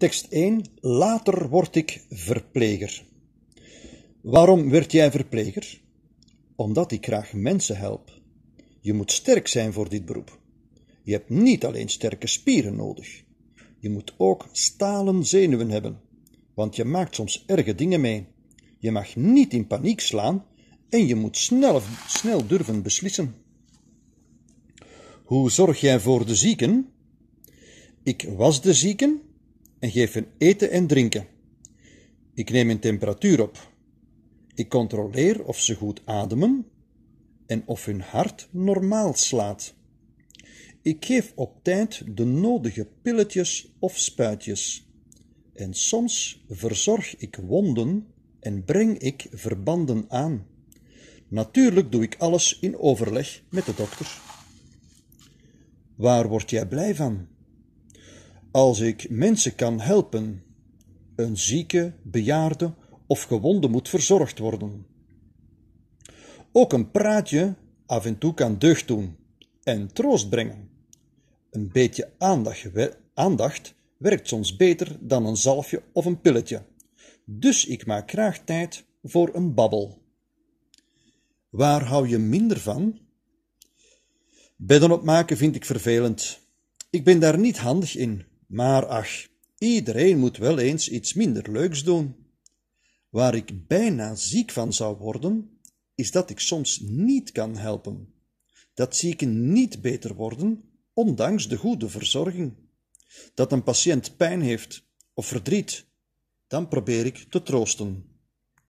Tekst 1. Later word ik verpleger. Waarom werd jij verpleger? Omdat ik graag mensen help. Je moet sterk zijn voor dit beroep. Je hebt niet alleen sterke spieren nodig. Je moet ook stalen zenuwen hebben, want je maakt soms erge dingen mee. Je mag niet in paniek slaan en je moet snel, snel durven beslissen. Hoe zorg jij voor de zieken? Ik was de zieken en geef hen eten en drinken. Ik neem hun temperatuur op. Ik controleer of ze goed ademen en of hun hart normaal slaat. Ik geef op tijd de nodige pilletjes of spuitjes. En soms verzorg ik wonden en breng ik verbanden aan. Natuurlijk doe ik alles in overleg met de dokter. Waar word jij blij van? Als ik mensen kan helpen, een zieke, bejaarde of gewonde moet verzorgd worden. Ook een praatje af en toe kan deugd doen en troost brengen. Een beetje aandacht, werkt soms beter dan een zalfje of een pilletje. Dus ik maak graag tijd voor een babbel. Waar hou je minder van? Bedden opmaken vind ik vervelend. Ik ben daar niet handig in. Maar ach, iedereen moet wel eens iets minder leuks doen. Waar ik bijna ziek van zou worden, is dat ik soms niet kan helpen. Dat zieken niet beter worden, ondanks de goede verzorging. Dat een patiënt pijn heeft of verdriet, dan probeer ik te troosten.